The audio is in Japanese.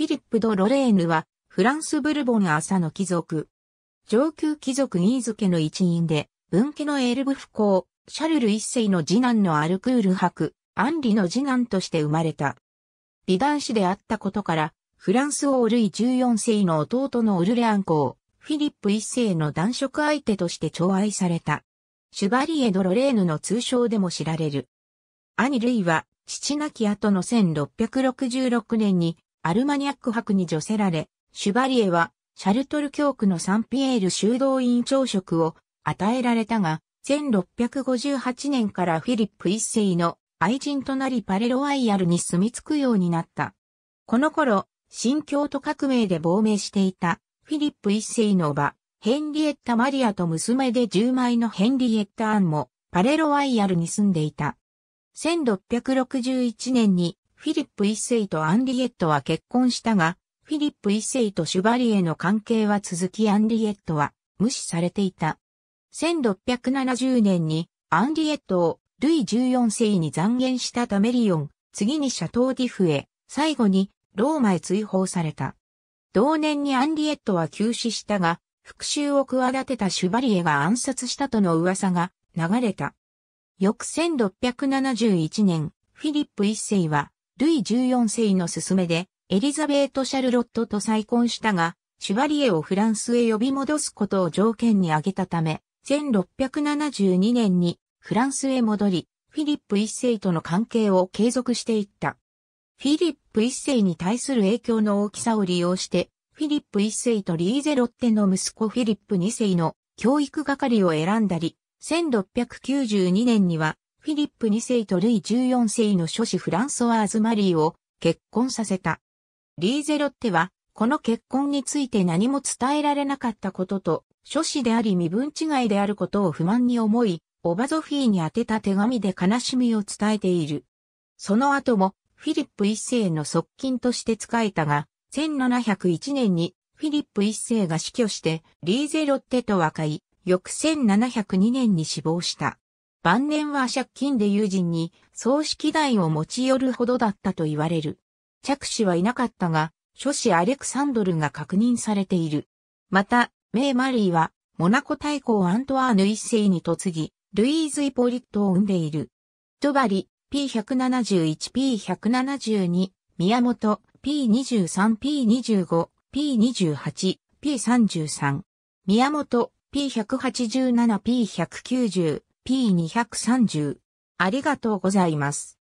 フィリップ・ド・ロレーヌは、フランス・ブルボン朝の貴族。上級貴族イーズ家の一員で、文家のエルブ不幸、シャルル一世の次男のアルクール伯、アンリの次男として生まれた。美男子であったことから、フランス王ルイ14世の弟のオルレアン公、フィリップ一世の男色相手として寵愛された。シュバリエ・ド・ロレーヌの通称でも知られる。兄ルイは、父亡き後の1666年にアルマニャック博に除せられ、シュバリエはシャルトル教区のサンピエール修道院長職を与えられたが、1658年からフィリップ一世の愛人となりパレロワイヤルに住み着くようになった。この頃、新教徒革命で亡命していたフィリップ一世の場、ヘンリエッタ・マリアと娘で10枚のヘンリエッタ・アンもパレロワイヤルに住んでいた。1661年にフィリップ一世とアンリエットは結婚したが、フィリップ一世とシュバリエの関係は続きアンリエットは無視されていた。1670年にアンリエットをルイ14世に残言したダメリオン、次にシャトーディフへ、最後にローマへ追放された。同年にアンリエットは急死したが、復讐を企てたシュバリエが暗殺したとの噂が流れた。翌1671年、フィリップ一世はルイ14世の勧めで、エリザベート・シャルロットと再婚したが、シュバリエをフランスへ呼び戻すことを条件に挙げたため、1672年にフランスへ戻り、フィリップ一世との関係を継続していった。フィリップ一世に対する影響の大きさを利用して、フィリップ一世とリーゼロッテの息子フィリップ二世の教育係を選んだり、1692年にはフィリップ2世とルイ14世の諸子フランソワーズ・マリーを結婚させた。リーゼロッテは、この結婚について何も伝えられなかったことと、諸子であり身分違いであることを不満に思い、オバゾフィーに宛てた手紙で悲しみを伝えている。その後も、フィリップ一世の側近として仕えたが、1701年にフィリップ一世が死去して、リーゼロッテと和解、翌1702年に死亡した。晩年は借金で友人に葬式代を持ち寄るほどだったと言われる。着手はいなかったが、諸子アレクサンドルが確認されている。また、メイ・マリーは、モナコ大公アントワーヌ一世に嫁ぎ、ルイーズ・イポリットを生んでいる。ドバリ、P171P172、宮本、P23P25、P28、P33。宮本、P187P190、P230。ありがとうございます。